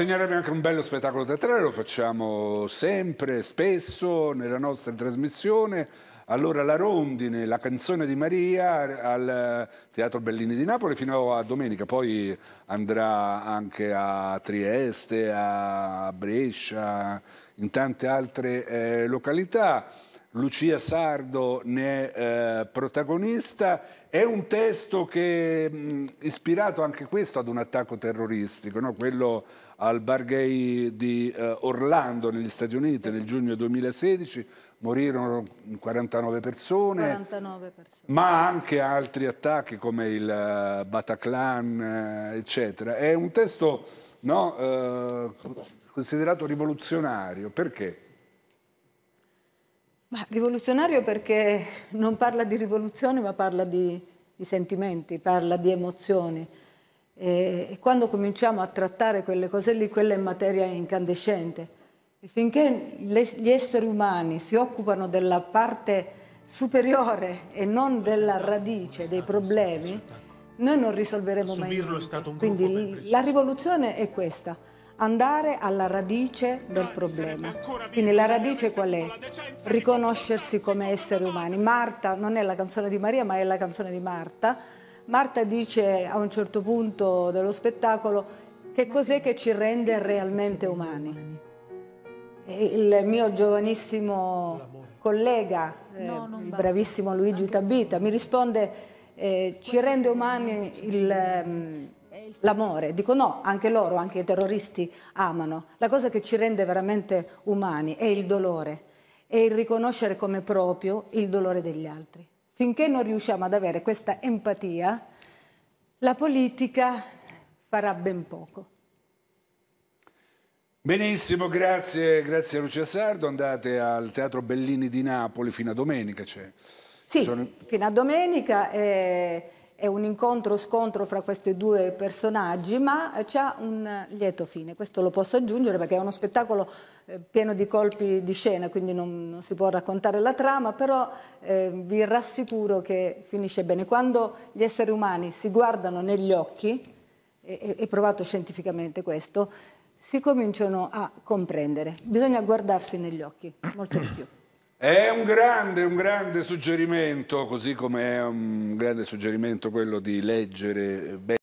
Segnerebbe anche un bello spettacolo teatrale, lo facciamo sempre, spesso nella nostra trasmissione. Allora la rondine, la canzone di Maria al Teatro Bellini di Napoli fino a domenica, poi andrà anche a Trieste, a Brescia, in tante altre eh, località. Lucia Sardo ne è eh, protagonista, è un testo che mh, ispirato anche questo ad un attacco terroristico, no? quello al bar gay di eh, Orlando negli Stati Uniti nel giugno 2016, morirono 49 persone, 49 persone. ma anche altri attacchi come il eh, Bataclan, eh, eccetera. È un testo no, uh, considerato rivoluzionario, perché? Ma rivoluzionario perché non parla di rivoluzione ma parla di, di sentimenti, parla di emozioni. E, e quando cominciamo a trattare quelle cose lì, quella è materia incandescente. E finché le, gli esseri umani si occupano della parte superiore e non della radice dei problemi, noi non risolveremo mai. Quindi la rivoluzione è questa andare alla radice del problema. Quindi la radice qual è? Riconoscersi come esseri umani. Marta non è la canzone di Maria, ma è la canzone di Marta. Marta dice a un certo punto dello spettacolo che cos'è che ci rende realmente umani. Il mio giovanissimo collega, eh, il bravissimo Luigi Tabita, mi risponde eh, ci rende umani il... Ehm, l'amore. Dico no, anche loro, anche i terroristi amano. La cosa che ci rende veramente umani è il dolore, è il riconoscere come proprio il dolore degli altri. Finché non riusciamo ad avere questa empatia, la politica farà ben poco. Benissimo, grazie, grazie a Lucia Sardo. Andate al Teatro Bellini di Napoli fino a domenica. Cioè. Sì, Sono... fino a domenica. Eh è un incontro-scontro fra questi due personaggi, ma ha un lieto fine, questo lo posso aggiungere perché è uno spettacolo eh, pieno di colpi di scena, quindi non, non si può raccontare la trama, però eh, vi rassicuro che finisce bene. Quando gli esseri umani si guardano negli occhi, è, è provato scientificamente questo, si cominciano a comprendere, bisogna guardarsi negli occhi molto di più. È un grande, un grande suggerimento, così come è un grande suggerimento quello di leggere bene. Eh,